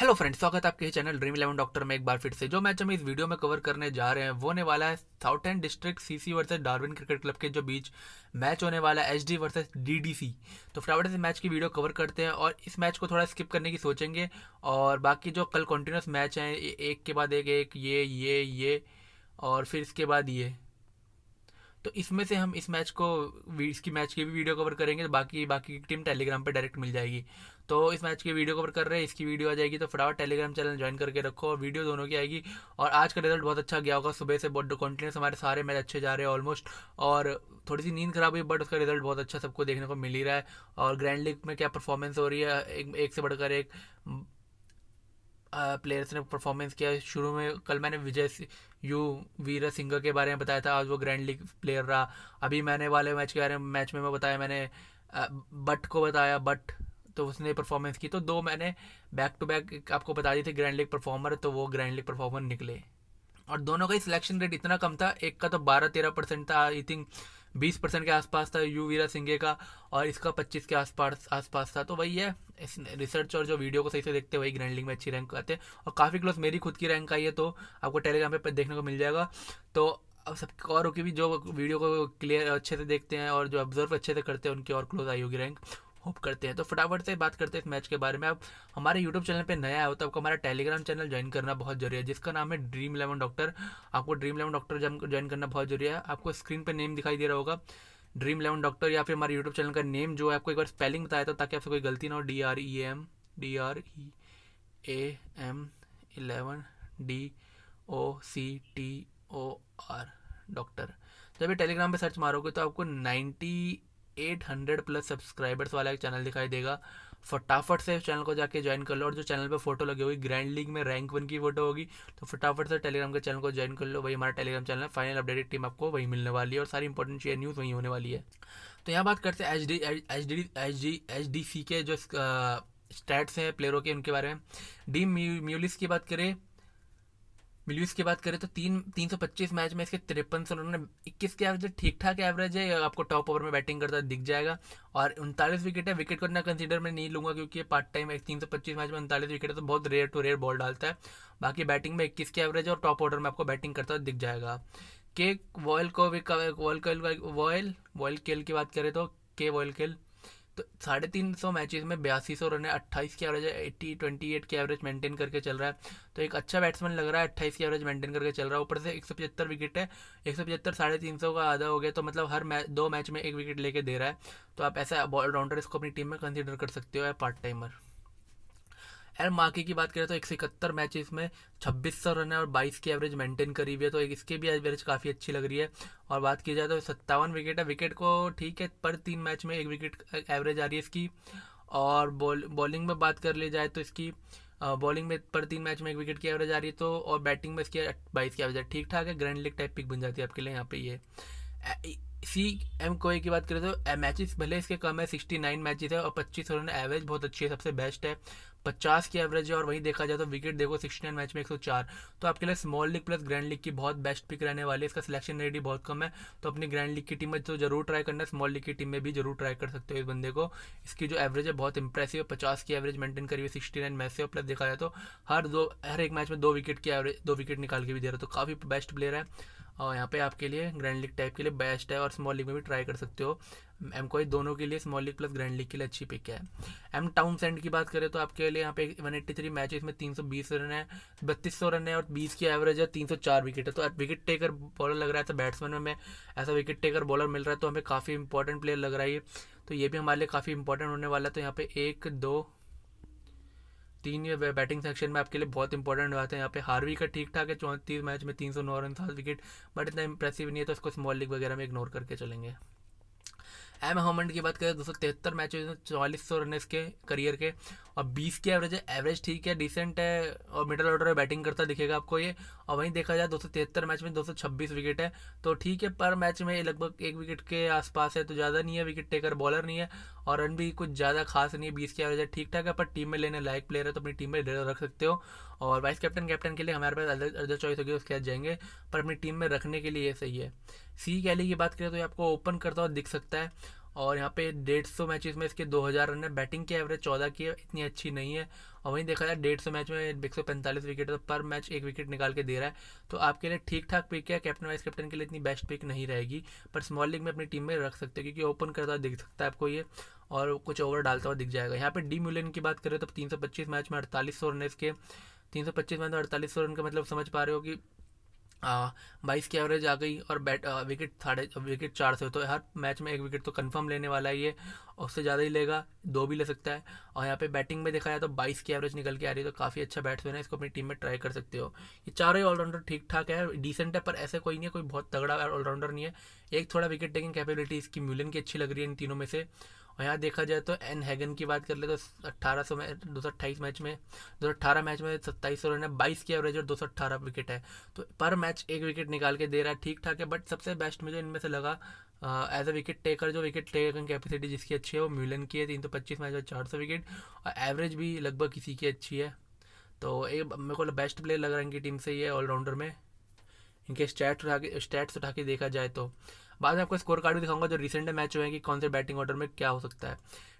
hello friend स्वागत है आपके चैनल ड्रीम इलेवन डॉक्टर में एक बार फिर से जो मैच हम इस वीडियो में कवर करने जा रहे हैं वो होने वाला है South End District CC versus Darwin Cricket Club के जो बीच मैच होने वाला है एचडी वर्सेस डीडीसी तो फटाफट से मैच की वीडियो कवर करते हैं और इस मैच को थोड़ा स्किप करने की सोचेंगे और बाकी जो कल कंटिन्यूस मैच हैं एक के बाद एक एक ये ये ये और फिर इसके बाद ये तो इसमें से हम इस मैच को इसकी मैच की भी वीडियो कवर करेंगे बाकी बाकी टीम टेलीग्राम पर डायरेक्ट मिल जाएगी तो इस मैच की वीडियो कवर कर रहे हैं इसकी वीडियो आ जाएगी तो फटाफट टेलीग्राम चैनल ज्वाइन करके रखो और वीडियो दोनों की आएगी और आज का रिजल्ट बहुत अच्छा गया होगा सुबह से बहुत कॉन्टिन्यूस हमारे सारे मैच अच्छे जा रहे हैं ऑलमोस्ट और थोड़ी सी नींद खराब हुई बट उसका रिजल्ट बहुत अच्छा सबको देखने को मिल ही रहा है और ग्रैंड लीग में क्या परफॉर्मेंस हो रही है एक, एक से बढ़कर एक प्लेयर्स ने परफॉर्मेंस किया शुरू में कल मैंने विजय यू वीरा सिंगर के बारे में बताया था आज वो ग्रैंड लीग प्लेयर रहा अभी मैंने वाले मैच के बारे में मैच में मैं बताया मैंने बट को बताया बट तो उसने परफॉर्मेंस की तो दो मैंने बैक टू बैक आपको बता दी थी ग्रैंड लीग परफॉर्मर तो वो ग्रैंड लीग परफॉर्मर निकले और दोनों का ही सिलेक्शन रेट इतना कम था एक का तो बारह तेरह परसेंट था आई थिंक बीस परसेंट के आसपास था यू वीरा सिंगे का और इसका पच्चीस के आसपास आसपास था तो वही है इस रिसर्च और जो वीडियो को सही से देखते हैं वही ग्रैंड लीग में अच्छी रैंक आते हैं और काफ़ी क्लोज मेरी खुद की रैंक आई है तो आपको टेलीग्राम पर देखने को मिल जाएगा तो अब सब और की भी जो वीडियो को क्लियर अच्छे से देखते हैं और जो ऑब्जर्व अच्छे से करते हैं उनकी और क्लोज आई होगी रैंक होप करते हैं तो फटाफट से बात करते हैं इस मैच के बारे में आप हमारे यूट्यूब चैनल पर नया हो तो आपको हमारा टेलीग्राम चैनल ज्वाइन करना बहुत जरूरी है जिसका नाम है ड्रीम इलेवन डॉक्टर आपको ड्रीम इलेवन डॉक्टर ज्वाइन करना बहुत जरूरी है आपको स्क्रीन पर नेम दिखाई दे रहा होगा ड्रीम इलेवन डॉक्टर या फिर हमारे यूट्यूब चैनल का नेम जो है आपको एक बार स्पेलिंग बताया था ताकि आपसे कोई गलती ना हो D R E M D R E A M eleven D O C T O R doctor जब ये टेलीग्राम पे सर्च मारोगे तो आपको नाइन्टी 800 प्लस सब्सक्राइबर्स वाला एक चैनल दिखाई देगा फटाफट से चैनल को जाके ज्वाइन कर लो और जो चैनल पे फोटो लगी होगी ग्रैंड लीग में रैंक वन की फोटो होगी तो फटाफट से टेलीग्राम के चैनल को ज्वाइन कर लो वही हमारा टेलीग्राम चैनल है फाइनल अपडेटेड टीम आपको वही मिलने वाली है और सारी इंपॉर्टेंट शेयर न्यूज़ वहीं होने वाली है तो यहाँ बात करते हैं H D H D H D H D C के जो स्टैट्स हैं प्लेयरों के उनके बारे में डी म्यूलिस की बात करें मिल्यूस की बात करें तो तीन तीन सौ पच्चीस मैच में इसके तिरपन सौ उन्होंने इक्कीस के एवरेज ठीक ठाक एवरेज है आपको टॉप ओवर में बैटिंग करता दिख जाएगा और उनतालीस विकेट है विकेट को इतना कंसीडर मैं नहीं लूंगा क्योंकि पार्ट टाइम एक तीन सौ पच्चीस मैच में उनतालीस विकेट है तो बहुत रेयर टू रेयर बॉल डालता है बाकी बैटिंग में इक्कीस के एवरेज और टॉप ऑर्डर में आपको बैटिंग करता दिख जाएगा के वॉयल को वॉयल वॉयल वॉयल केल की बात करें तो के वॉयल केल तो साढ़े तीन सौ मैचेज में बयासी सौ रन है अट्ठाईस की एवरेज है एट्टी ट्वेंटी एट की एवरेज मेंटेन करके चल रहा है तो एक अच्छा बैट्समैन लग रहा है अट्ठाईस की एवरेज मेंटेन करके चल रहा है ऊपर से एक सौ पचहत्तर विकेट है एक सौ पचहत्तर साढ़े तीन सौ का आधा हो गया तो मतलब हर मैच दो मैच में एक विकेट लेके दे रहा है तो आप ऐसा ऑलराउंडर इसको अपनी टीम में कंसिडर कर सकते हो या पार्ट टाइमर एंड मार्के की बात करें तो एक सौ इकहत्तर मैच में छब्बीस सौ रन है और बाईस की एवरेज मेंटेन करी हुई है तो एक भी एवरेज काफ़ी अच्छी लग रही है और बात की जाए तो सत्तावन विकेट है विकेट को ठीक है पर तीन मैच में एक विकेट एवरेज आ रही है इसकी और बॉल बॉलिंग में बात कर ली जाए तो इसकी बॉलिंग में पर तीन मैच में एक विकेट की एवरेज आ रही है तो और बैटिंग में इसकी बाईस की एवरेज ठीक ठाक है ग्रैंड लीग टाइप पिक बन जाती है आपके लिए यहाँ पे ये सी एम कोई की बात करें तो मैचेस भले इसके कम है सिक्सटी नाइन मैचेस है और पच्चीस रन एवरेज बहुत अच्छी है सबसे बेस्ट है पचास की एवरेज है और वहीं देखा जाए तो विकेट देखो सिक्सटी मैच में एक सौ चार तो आपके लिए small league plus grand league की बहुत बेस्ट पिक रहने वाली है इसका सिलेक्शन रेट बहुत कम है तो अपनी ग्रैंड लीग की टीम में तो जरूर ट्राई करना स्मॉल लीग की टीम में भी जरूर ट्राई कर सकते हो इस बंदे को इसकी जो एवरेज है बहुत इंप्रेसिव है पचास की एवरेज मेंटेन करी हुई सिक्सटी नाइन मैच से प्लस देखा जाए तो हर दो हर एक मैच में दो विकेट की एवरेज दो विकेट निकाल के भी दे रहा है तो काफ़ी बेस्ट प्लेयर है और यहाँ पे आपके लिए ग्रैंड लीग टाइप के लिए बेस्ट है और स्मॉल लीग में भी ट्राई कर सकते हो एम कोई दोनों के लिए small league plus grand league के लिए अच्छी पिक है एम टाउन सेंड की बात करें तो आपके लिए यहाँ पे वन एट्टी थ्री मैच में तीन सौ बीस रन है बत्तीस सौ रन है और बीस की एवरेज है तीन सौ चार विकेट है तो विकेट टेकर बॉलर लग रहा है तो बैट्समैन में हमें ऐसा विकेट टेकर बॉलर मिल रहा है तो हमें काफ़ी इंपॉर्टेंट प्लेयर लग रहा है तो ये भी हमारे लिए काफ़ी इंपॉर्टेंट होने वाला है तो यहाँ पे एक दो तीन या बैटिंग सेक्शन में आपके लिए बहुत इंपॉर्टेंट रहते हैं यहाँ पे हार्वी का ठीक ठाक है चौंतीस मैच में तीन सौ नौ रन सात विकेट बट इतना इंप्रेसिव नहीं है तो इसको स्मॉल लीग वगैरह में इग्नोर करके चलेंगे एम हमंड की बात करें दो सौ तिहत्तर मैच में चौलीस सौ रन इसके करियर के अब बीस की एवरेज है एवरेज ठीक है डिसेंट है और मिडल ऑर्डर में बैटिंग करता दिखेगा आपको ये और वहीं देखा जाए दो मैच में दो विकेट है तो ठीक है पर मैच में लगभग एक विकेट के आसपास है तो ज़्यादा नहीं है विकेट टेकर बॉलर नहीं है और रन भी कुछ ज़्यादा खास नहीं है बीस की एवरेज है ठीक ठाक है पर टीम में लेने लायक प्लेयर है तो अपनी टीम में रख सकते हो और वाइस कैप्टन कैप्टन के लिए हमारे पास अदर चॉइस होगी उसके बाद जाएंगे पर अपनी टीम में रखने के लिए ये सही है सी कैली की बात करें तो ये आपको ओपन करता हुआ दिख सकता है और यहाँ पे डेढ़ सौ मैचेस में इसके दो हज़ार रन है बैटिंग की एवरेज चौदह की है इतनी अच्छी नहीं है और वहीं देखा जाए डेढ़ सौ मैच में एक सौ पैंतालीस विकेट तो पर मैच एक विकेट निकाल के दे रहा है तो आपके लिए ठीक ठाक पिक है कैप्टन वाइस कैप्टन के लिए इतनी बेस्ट पिक नहीं रहेगी पर स्मॉल लीग में अपनी टीम में रख सकते हो क्योंकि ओपन करता हुआ दिख सकता है आपको ये और कुछ ओवर डालता हुआ दिख जाएगा यहाँ पर डी मिलियन की बात करें तो तीन सौ पच्चीस मैच में अड़तालीस सौ रन है इसके तीन सौ पच्चीस मैच में तो अड़तालीस सौ रन का मतलब समझ पा रहे हो कि बाईस की एवरेज आ गई और बैट विकेट साढ़े विकेट चार सौ तो हर मैच में एक विकेट तो कंफर्म लेने वाला ही है उससे ज़्यादा ही लेगा दो भी ले सकता है और यहाँ पे बैटिंग में देखा जाए तो बाईस की एवरेज निकल के आ रही है तो काफ़ी अच्छा बैट्समैन है इसको अपनी टीम में ट्राई कर सकते हो ये चारों ही ऑलराउंडर ठीक ठाक है डिसेंट है पर ऐसे कोई नहीं है कोई बहुत तगड़ा ऑलराउंडर नहीं है एक थोड़ा विकेट टेकिंग कैपेबिलिटी इसकी म्यूलियन की अच्छी लग रही है इन तीनों में से और यहाँ देखा जाए तो एन हैगन की बात कर ले तो अट्ठारह सौ मैच दो सौ अट्ठाईस मैच में दो सौ अट्ठारह मैच में सत्ताईस सौ रन है बाईस की एवरेज और दो सौ अट्ठारह विकेट है तो पर मैच एक विकेट निकाल के दे रहा है ठीक ठाक है बट सबसे बेस्ट मुझे इनमें से लगा एज अ विकेट टेकर जो विकेट टेकर कैपेसिटी जिसकी अच्छी है वो म्यूलन की है तीन सौ पच्चीस मैच में चार सौ विकेट और एवरेज भी लगभग किसी की अच्छी है तो एक मेरे को बेस्ट प्लेयर लग रहा है इनकी टीम से ही है ऑलराउंडर में इनके स्टैट्स उठा के स्टैट्स उठा के देखा जाए तो बाद में आपको स्कोर कार्ड भी दिखाऊंगा जो रिसेंट मैच हुए हैं कि कौन से बैटिंग ऑर्डर में क्या हो सकता है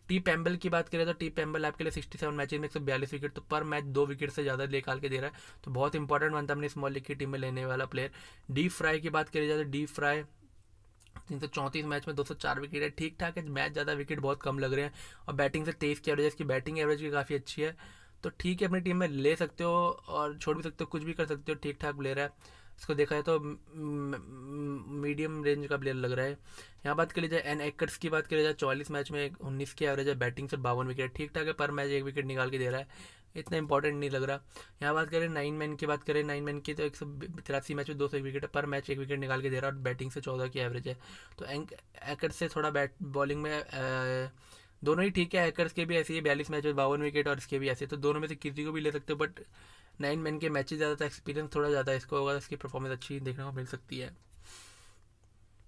टी पैम्बल की बात करें तो टी पैम्बल आपके लिए सिक्सटी सेवन मैचेज में एक सौ बयालीस विकेट तो पर मैच दो विकेट से ज़्यादा निकाल के दे रहा है तो बहुत इंपॉर्टेंट बनता है अपनी स्मॉल लीग की टीम में लेने वाला प्लेयर डी फ्राई की बात करी जाए तो डी फ्राई तीन सौ चौंतीस मैच में दो सौ चार विकेट है ठीक ठाक है मैच ज़्यादा विकेट बहुत कम लग रहे हैं और बैटिंग से तेईस की एवरेज इसकी बैटिंग एवरेज भी काफ़ी अच्छी है तो ठीक है अपनी टीम में ले सकते हो और छोड़ भी सकते हो कुछ भी कर सकते हो ठीक ठाक प्लेयर है इसको देखा है तो मीडियम रेंज का प्लेयर लग रहा है यहाँ बात करी जाए एन एक्कर्स की बात करी जाए चौलीस मैच में उन्नीस की एवरेज है बैटिंग से बावन विकेट ठीक ठाक है पर मैच एक विकेट निकाल के दे रहा है इतना इंपॉर्टेंट नहीं लग रहा यहाँ बात करें नाइन मैन की बात करें नाइन मैन की तो एक सौ तिरासी मैच में दो सौ विकेट पर मैच एक विकेट निकाल के दे रहा है और बैटिंग से चौदह की एवरेज है तो एंक एकर से थोड़ा बैट बॉलिंग में दोनों ही ठीक है हैकर्स के भी ऐसे ही बयालीस मैच में बावन विकेट और इसके भी ऐसे तो दोनों में से किसी को भी ले सकते हो बट नाइन मैन के मैचेज ज़्यादा था एक्सपीरियंस थोड़ा ज़्यादा इसको होगा इसकी परफॉर्मेंस अच्छी देखने को मिल सकती है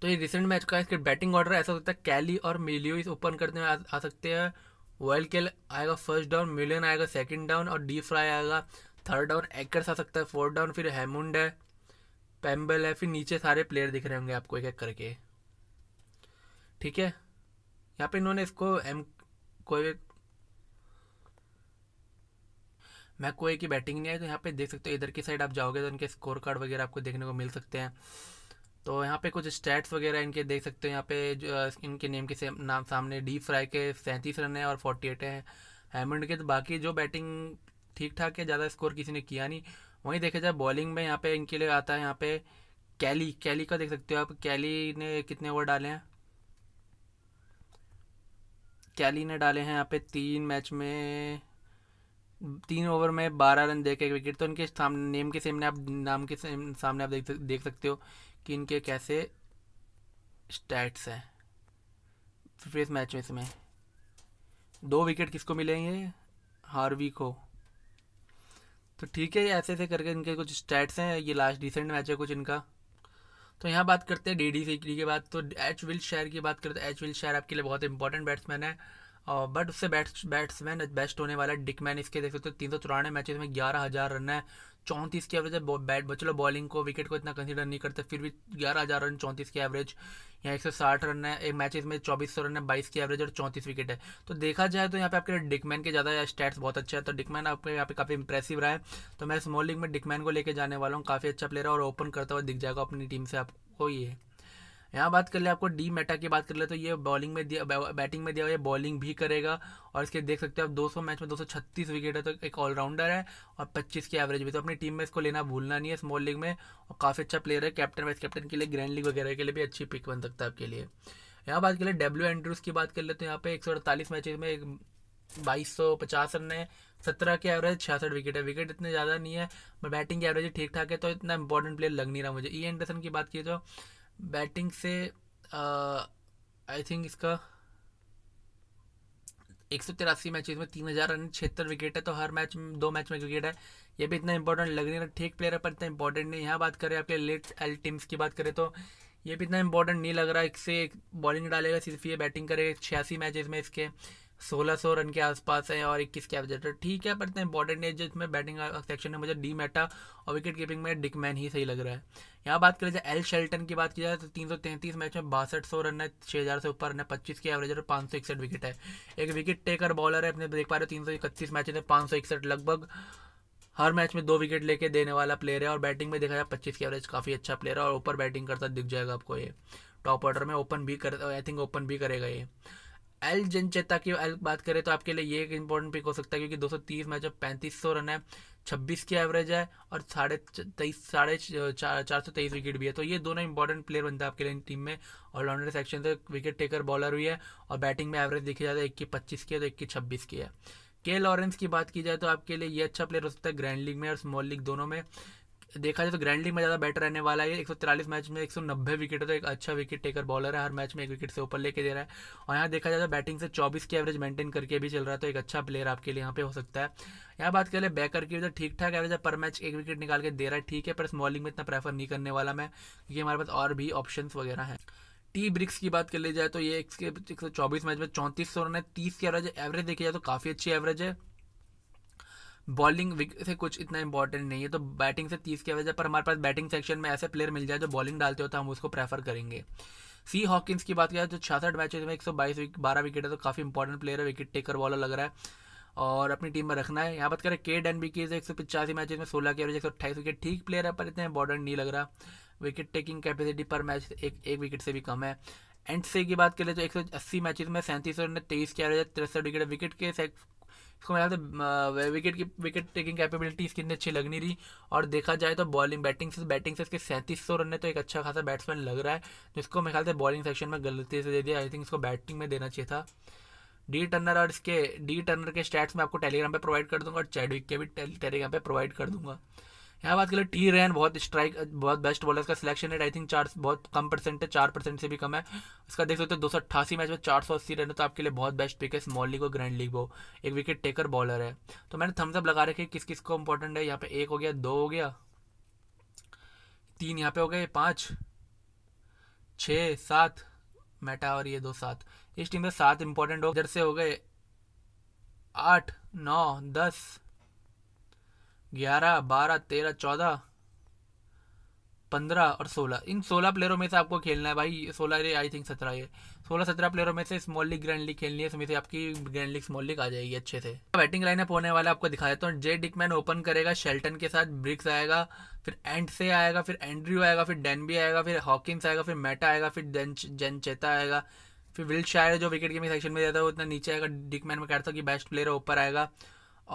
तो ये रिसेंट मैच का इसके बैटिंग ऑर्डर ऐसा होता है कैली और मिलियो इस ओपन करने में आ, आ सकते हैं वर्ल्ड केल आएगा फर्स्ट डाउन मिलियन आएगा सेकंड डाउन और डी फ्राई आएगा थर्ड डाउन एकर्स आ सकता है फोर्थ डाउन फिर हेमुंड है पैम्बल है फिर नीचे सारे प्लेयर दिख रहे होंगे आपको एक एक करके ठीक है यहाँ पे इन्होंने इसको एम कोई मैं कोई की बैटिंग नहीं आई तो यहाँ पे देख सकते हो इधर की साइड आप जाओगे तो इनके स्कोर कार्ड वगैरह आपको देखने को मिल सकते हैं तो यहाँ पे कुछ स्टैट्स वगैरह इनके देख सकते हो यहाँ पे जो इनके नेम के नाम सामने डी फ्राई के सैंतीस रन है और फोर्टी एट है हेमंड के तो बाकी जो बैटिंग ठीक ठाक है ज़्यादा स्कोर किसी ने किया नहीं वहीं देखा जाए बॉलिंग में यहाँ पे इनके लिए आता है यहाँ पे कैली कैली का देख सकते हो आप कैली ने कितने ओवर डाले हैं कैली ने डाले हैं यहाँ पे तीन मैच में तीन ओवर में बारह रन देके एक विकेट तो इनके सामने नेम के सामने आप नाम के सामने आप देख देख सकते हो कि इनके कैसे स्टैट्स हैं फेस मैच में इसमें दो विकेट किसको मिलेंगे हार्वी को तो ठीक है ऐसे ऐसे करके इनके कुछ स्टैट्स हैं ये लास्ट रिसेंट मैच है कुछ इनका तो यहाँ बात करते हैं डी डी सीकरी की बात तो एच विल शेयर की बात करते हैं एच विल शेयर आपके लिए बहुत इंपॉर्टेंट बैट्समैन है बट उससे बैट्स बैट्समैन बेस्ट होने वाला है डिकमैन इसके देख सकते हो तीन सौ चौरानवे मैचेज में ग्यारह हज़ार रन है चौंतीस की एवरेज है बैट बचलो बॉलिंग को विकेट को इतना कंसिडर नहीं करते फिर भी ग्यारह हज़ार रन चौंतीस की एवरेज यहाँ एक सौ साठ रन है एक मैचेज में चौबीस सौ रन है बाईस की एवरेज और चौंतीस विकेट है तो देखा जाए तो यहाँ पे आपके डिकमैन के ज़्यादा स्टैट्स बहुत अच्छा है तो डिकमैन आपके यहाँ पे काफ़ी इंप्रेसिव रहा है तो मैं स्मॉल लीग में डिकमैन को लेकर जाने वाला हूँ काफ़ी अच्छा प्लेयर है और ओपन करता हुआ दिख जाएगा अपनी टीम से आपको ये यहाँ बात कर ले आपको डी मेटा की बात कर ले तो ये बॉलिंग में दिया बैटिंग में दिया हुआ है बॉलिंग भी करेगा और इसके देख सकते हो आप 200 मैच में 236 विकेट है तो एक ऑलराउंडर है और 25 की एवरेज भी तो अपनी टीम में इसको लेना भूलना नहीं है स्मॉल लीग में और काफ़ी अच्छा प्लेयर है कैप्टन वाइस कैप्टन के लिए ग्रैंड लीग वगैरह के लिए भी अच्छी पिक बन सकता है आपके लिए यहाँ बात कर ले डब्ल्यू एंड्रूज की बात कर ले तो यहाँ पे एक मैचेज में एक बाईस सौ पचास रन है सत्रह के एवरेज छियासठ विकेट है विकेट इतने ज़्यादा नहीं है बैटिंग की एवरेज ठीक ठाक है तो इतना इंपॉर्टेंट प्लेयर लग नहीं रहा मुझे ई e एंडरसन की बात की तो बैटिंग से आई थिंक इसका एक सौ तिरासी मैचेज में तीन हज़ार रन छिहत्तर विकेट है तो हर मैच में दो मैच में विकेट है ये भी इतना इंपॉर्टेंट लग नहीं रहा ठीक प्लेयर है पर इतना इंपॉर्टेंट नहीं यहाँ बात करें आपके लेट एल टीम्स की बात करें तो ये भी इतना इंपॉर्टेंट नहीं लग रहा एक से एक बॉलिंग डालेगा सिर्फ ये बैटिंग करेगा छियासी मैचेज में इसके सोलह सौ रन के आसपास है और इक्कीस के एवरेज है ठीक है पर इतना इंपॉर्टेंट है जिसमें बैटिंग सेक्शन में मुझे डी मेटा और विकेट कीपिंग में डिकमैन ही सही लग रहा है यहाँ बात करें जाए एल शेल्टन की बात की जाए तो तीन सौ तैंतीस मैच में बासठ सौ रन है छः हज़ार से ऊपर रन है पच्चीस के एवरेज और पाँच सौ इकसठ विकेट है एक विकेट टेकर बॉलर है अपने देख पा रहे हो तीन सौ इकतीस मैच में पाँच सौ इकसठ लगभग हर मैच में दो विकेट लेके देने वाला प्लेयर है और बैटिंग में देखा जाए पच्चीस के एवरेज काफ़ी अच्छा प्लेयर है और ऊपर बैटिंग करता दिख जाएगा आपको ये टॉप ऑर्डर में ओपन भी कर आई थिंक ओपन भी करेगा ये एल जनचेता की बात करें तो आपके लिए ये एक इंपॉर्टेंट पिक हो सकता है क्योंकि 230 मैच पैंतीस सौ रन है छब्बीस की एवरेज है और साढ़े तेईस साढ़े चार चार सौ तेईस विकेट भी है तो ये दोनों इंपॉर्टेंट प्लेयर बनता है आपके लिए टीम में ऑलराउंडर सेक्शन से विकेट टेकर बॉलर हुई है और बैटिंग में एवरेज देखी जाए तो एक की पच्चीस की है तो एक की छब्बीस की है के लॉरेंस की बात की जाए तो आपके लिए ये अच्छा प्लेयर हो सकता है ग्रैंड लीग में और स्मॉल लीग दोनों में देखा जाए तो ग्रैंड लीग में ज़्यादा बेटर रहने वाला है एक मैच में एक विकेट है तो एक अच्छा विकेट टेकर बॉलर है हर मैच में एक विकेट से ऊपर लेके दे रहा है और यहाँ देखा जाए तो बैटिंग से चौबीस की एवरेज मेंटेन करके भी चल रहा है तो एक अच्छा प्लेयर आपके लिए यहाँ पे हो सकता है यहाँ बात करें बैकर की तो ठीक ठाक एवरेज है पर मैच एक विकेट निकाल के दे रहा है ठीक है पर स्मॉलिंग में इतना प्रेफर नहीं करने वाला मैं क्योंकि हमारे पास और भी ऑप्शन वगैरह हैं टी ब्रिक्स की बात कर ली जाए तो ये एक सौ चौबीस मैच में चौंतीस सौ रन है तीस की एवरेज एवरेज देखी जाए तो काफ़ी अच्छी एवरेज है बॉलिंग से कुछ इतना इंपॉर्टेंट नहीं है तो बैटिंग से तीस के वजह पर हमारे पास बैटिंग सेक्शन में ऐसे प्लेयर मिल जाए जो बॉलिंग डालते हो तो हम उसको प्रेफर करेंगे सी हॉकिंस की बात करें तो छियासठ मैचेज में एक सौ बाईस बारह विकेट है तो काफ़ी इंपॉर्टेंट प्लेयर है विकेट टेकर बॉलर लग रहा है और अपनी टीम में रखना है यहाँ बात करें के डन बी की एक सौ पिचासी मैचेज में सोलह के एवरेज एक सौ अट्ठाईस विकेट ठीक प्लेयर है पर इतना इंपॉर्टेंट नहीं लग रहा विकेट टेकिंग कैपेसिटी पर मैच एक एक विकेट से भी कम है एंड से की बात करें तो एक सौ अस्सी मैचेज में सैंतीस रन तेईस के एवरेज तिरसठ विकेट विकेट के इसको मेरे ख्याल विकेट की विकेट टेकिंग कैपेबिलिटी इसकी इतनी अच्छी लग नहीं रही और देखा जाए तो बॉलिंग बैटिंग से बैटिंग से इसके सैंतीस सौ रन है तो एक अच्छा खासा बैट्समैन लग रहा है जिसको मेरे ख्याल से बॉलिंग सेक्शन में गलती से दे दिया आई थिंक इसको बैटिंग में देना चाहिए था डी टर्नर और इसके डी टर्नर के स्टैट्स मैं आपको टेलीग्राम पर प्रोवाइड कर दूंगा और चैडविक के भी टेलीग्राम पर प्रोवाइड कर दूंगा यहाँ बात करें टी रैन बहुत स्ट्राइक बहुत बेस्ट बॉलर का सिलेक्शन रेट आई थिंक चार बहुत कम परसेंट है चार परसेंट से भी कम है इसका देख सकते हो दो सौ अट्ठासी मैच में चार सौ अस्सी रन है तो आपके लिए बहुत बेस्ट पिक है स्मॉल लीग और ग्रैंड लीग वो एक विकेट टेकर बॉलर है तो मैंने थम्सअप लगा रखे किस किस को इंपॉर्टेंट है यहाँ पे एक हो गया दो हो गया तीन यहाँ पे हो गए पाँच छः सात मेटा और ये दो सात इस टीम में सात इंपॉर्टेंट हो इधर से हो गए आठ नौ दस ग्यारह बारह तेरह चौदह पंद्रह और सोलह इन सोलह प्लेयरों में से आपको खेलना है भाई सोलह ये आई थिंक सत्रह ये सोलह सत्रह प्लेयरों में से स्मॉल लीग ग्रैंड लीग खेलनी है इसमें से आपकी ग्रैंड लीग स्मॉल लीग आ जाएगी अच्छे से बैटिंग लाइनअप होने वाला आपको दिखा देता हूँ जे डिकमैन ओपन करेगा शेल्टन के साथ ब्रिक्स आएगा फिर एंड से आएगा फिर एंड्रयू आएगा फिर डेनबी आएगा फिर हॉकिंस आएगा फिर मेटा आएगा फिर जेन चेता आएगा फिर विल्ड शायर जो विकेट गेमिंग सेक्शन में जाता है वो उतना नीचे आएगा डिकमैन में कहता हूँ कि बेस्ट प्लेयर ऊपर आएगा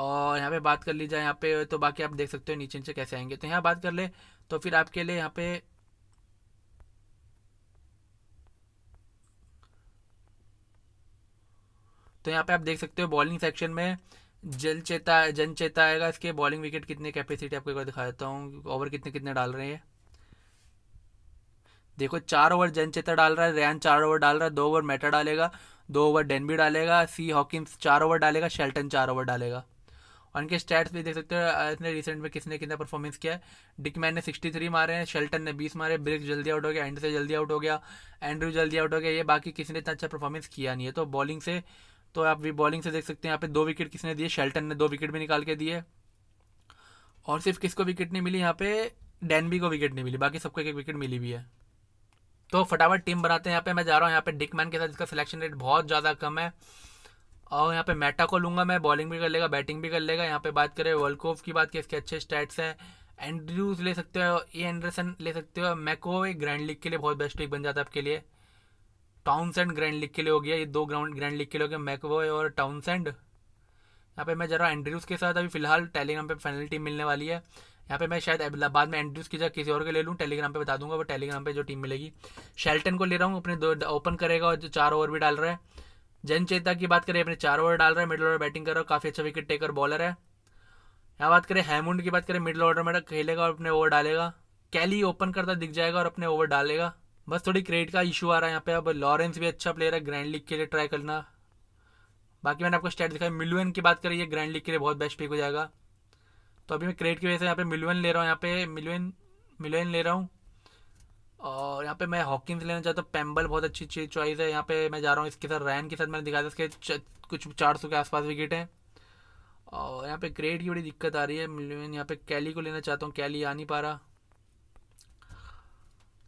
और यहाँ पे बात कर ली जाए यहाँ पे तो बाकी आप देख सकते हो नीचे नीचे कैसे आएंगे तो यहाँ बात कर ले तो फिर आपके लिए यहाँ पे तो यहाँ पे आप देख सकते हो बॉलिंग सेक्शन में जल चेता जन चेता आएगा इसके बॉलिंग विकेट कितनी कैपेसिटी आपको एक बार दिखा देता हूँ ओवर कितने कितने डाल रहे हैं देखो चार ओवर जनचेता डाल रहा है रैन चार ओवर डाल रहा है दो ओवर मेटा डालेगा दो ओवर डेनबी डालेगा सी हॉकिंस चार ओवर डालेगा शेल्टन चार ओवर डालेगा और इनके स्टैट्स भी देख सकते हो इतने रिसेंट में किसने कितना परफॉर्मेंस किया है डिकमैन ने सिक्सटी थ्री मारे हैं शेल्टन ने बीस मारे ब्रिक्स जल्दी आउट हो गया एंड से जल्दी आउट हो गया एंड्रू जल्दी आउट हो गया ये बाकी किसी ने इतना अच्छा परफॉर्मेंस किया नहीं है तो बॉलिंग से तो आप भी बॉलिंग से देख सकते हैं यहाँ पे दो विकेट किसने दिए शेल्टन ने दो विकेट भी निकाल के दिए और सिर्फ किसको विकेट नहीं मिली यहाँ पे डैनबी को विकेट नहीं मिली बाकी सबको एक एक विकेट मिली भी है तो फटाफट टीम बनाते हैं यहाँ पे मैं जा रहा हूँ यहाँ पे डिकमैन के साथ इसका सिलेक्शन रेट बहुत ज़्यादा कम है और यहाँ पे मेटा को लूंगा मैं बॉलिंग भी कर लेगा बैटिंग भी कर लेगा यहाँ पे बात करें वर्ल्ड कप की बात की इसके अच्छे स्टैट्स हैं एंड्रूज ले सकते हो ए एंडरसन ले सकते हो मैको एक ग्रैंड लीग के लिए बहुत बेस्ट एक बन जाता है आपके लिए टाउनस एंड ग्रैंड लीग के लिए हो गया ये दो ग्राउंड ग्रैंड लीग के लिए हो गया मैकवॉय और एंड यहाँ पे मैं जा रहा हूँ के साथ अभी फिलहाल टेलीग्राम पे फाइनल टीम मिलने वाली है यहाँ पे मैं शायद बाद में एंड्रूज की जगह किसी और के ले लूँ टेलीग्राम पे बता दूंगा वो टेलीग्राम पे जो टीम मिलेगी शेल्टन को ले रहा हूँ अपने दो ओपन करेगा और जो चार ओवर भी डाल रहा है जैन चेता की बात करें अपने चार ओवर डाल रहा है मिडिल ओवर बैटिंग कर रहा है काफ़ी अच्छा विकेट टेकर बॉलर है यहाँ बात करें हैमुंड की बात करें मिडिल ऑर्डर में खेलेगा और अपने ओवर डालेगा कैली ओपन करता दिख जाएगा और अपने ओवर डालेगा बस थोड़ी क्रेडिट का इशू आ रहा है यहाँ पे अब लॉरेंस भी अच्छा प्लेयर है ग्रैंड लीग के लिए ट्राई करना बाकी मैंने आपको स्टैट दिखाया मिलुअन की बात करें ये ग्रैंड लीग के लिए बहुत बेस्ट पिक हो जाएगा तो अभी मैं क्रेडिट की वजह से यहाँ पे मिलवन ले रहा हूँ यहाँ पे मिलवन मिलुअन ले रहा हूँ और यहाँ पे मैं हॉकिंस लेना चाहता हूँ पेम्बल बहुत अच्छी चीज चॉइस है यहाँ पे मैं जा रहा हूँ इसके साथ रैन के साथ मैंने दिखाया था इसके कुछ चार सौ के आसपास विकेट हैं और यहाँ पे ग्रेड की बड़ी दिक्कत आ रही है मैं यहाँ पे कैली को लेना चाहता हूँ कैली आ नहीं पा रहा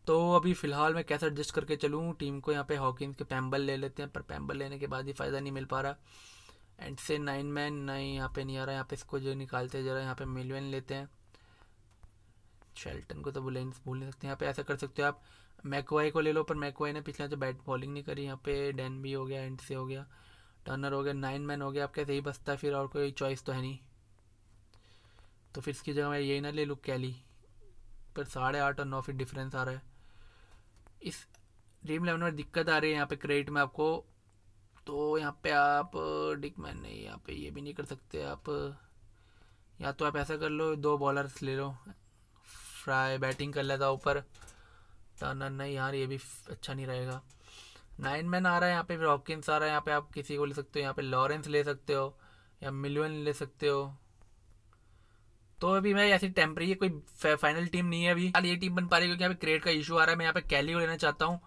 तो अभी फ़िलहाल मैं कैसे एडजस्ट करके चलूँ टीम को यहाँ पे हॉकिंस के पैम्बल ले लेते हैं पर पैम्बल लेने के बाद ही फ़ायदा नहीं मिल पा रहा एंड से नाइन मैन नहीं यहाँ पे नहीं आ रहा यहाँ पे इसको जो निकालते जरा यहाँ पे मिलवेन लेते हैं शेल्टन को तो बोले नहीं भूल नहीं सकते यहाँ पे ऐसा कर सकते हो आप मैकवाई को ले लो पर मैकवाई ने पिछला जो बैट बॉलिंग नहीं करी यहाँ पे डैन भी हो गया एंड से हो गया टर्नर हो गया नाइन मैन हो गया आपका यही बसता है फिर और कोई चॉइस तो है नहीं तो फिर इसकी जगह मैं यही ना ले लूँ कैली पर साढ़े आठ और नौ फिर डिफरेंस आ रहा है इस ड्रीम इलेवन में दिक्कत आ रही है यहाँ पे क्रेडिट में आपको तो यहाँ पे आप डिकमैन नहीं यहाँ पे ये भी नहीं कर सकते आप या तो आप ऐसा कर लो दो बॉलर्स ले लो फ्राई बैटिंग कर लेता ऊपर टर्नर नहीं यार ये भी अच्छा नहीं रहेगा नाइन मैन आ रहा है यहाँ पे फिर हॉकिंस आ रहा है यहाँ पे आप किसी को ले सकते हो यहाँ पे लॉरेंस ले सकते हो या मिलवन ले सकते हो तो अभी मैं ऐसी टेम्प्रेरी कोई फाइनल टीम नहीं है अभी यार ये टीम बन पा रही है क्योंकि यहाँ पे क्रेड का इशू आ रहा है मैं यहाँ पे कैली को लेना चाहता हूँ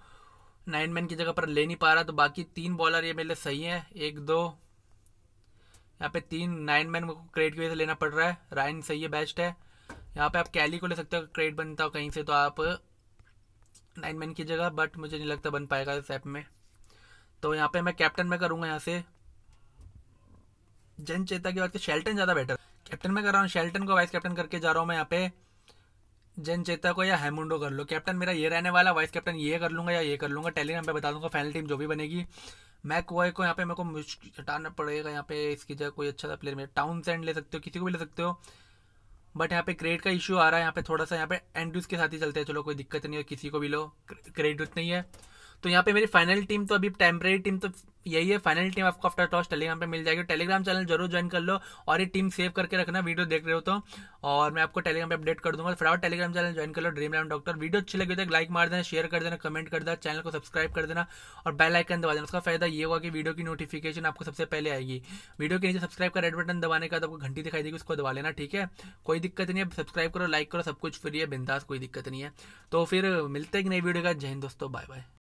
नाइन मैन की जगह पर ले नहीं पा रहा तो बाकी तीन बॉलर ये मेरे लिए सही है एक दो यहाँ पे तीन नाइन मैन को क्रेड की वजह से लेना पड़ रहा है राइन सही है बेस्ट है यहाँ पे आप कैली को ले सकते हो क्रेड बनता हो कहीं से तो आप नाइन मैन की जगह बट मुझे नहीं लगता बन पाएगा इस ऐप में तो यहाँ पे मैं कैप्टन में करूँगा यहाँ से जन चेता के बाद शेल्टन ज़्यादा बेटर कैप्टन में कर रहा हूँ शेल्टन को वाइस कैप्टन करके जा रहा हूँ मैं यहाँ पे जन चेता को या हेमुंडो कर लो कैप्टन मेरा ये रहने वाला वाइस कैप्टन ये कर लूँगा या ये कर लूँगा टेलीग्राम पे बता दूँगा फाइनल टीम जो भी बनेगी मैक वॉय को यहाँ पे मेरे को हटाना पड़ेगा यहाँ पे इसकी जगह कोई अच्छा सा प्लेयर मेरा टाउन सेंड ले सकते हो किसी को भी ले सकते हो बट यहाँ पे क्रेडिट का इशू आ रहा है यहाँ पे थोड़ा सा यहाँ पे एंड्रूज के साथ ही चलते हैं चलो कोई दिक्कत नहीं है किसी को भी लो क्रेडिट नहीं है तो यहाँ पे मेरी फाइनल टीम तो अभी टेम्परेरी टीम तो यही है फाइनल टीम आपको आफ्टर टॉस टेलीग्राम पे मिल जाएगी टेलीग्राम चैनल जरूर ज्वाइन कर लो और ये टीम सेव करके रखना वीडियो देख रहे हो तो और मैं आपको टेलीग्राम पे अपडेट कर दूंगा फिर टेलीग्राम चैनल ज्वाइन कर लो ड्रीम लैंड डॉक्टर वीडियो अच्छी लगी तो लाइक मार देना शेयर कर देना कमेंट कर देना चैनल को सब्सक्राइब कर देना और बेल आइकन दबा देना उसका फायदा ये होगा कि वीडियो की नोटिफिकेशन आपको सबसे पहले आएगी वीडियो के नीचे सब्सक्राइब का रेड बटन दबाने का तो आपको घंटी दिखाई देगी उसको दबा लेना ठीक है कोई दिक्कत नहीं है सब्सक्राइब करो लाइक करो सब कुछ फ्री है बिंदास कोई दिक्कत नहीं है तो फिर मिलते हैं नई वीडियो का जय हिंद दोस्तों बाय बाय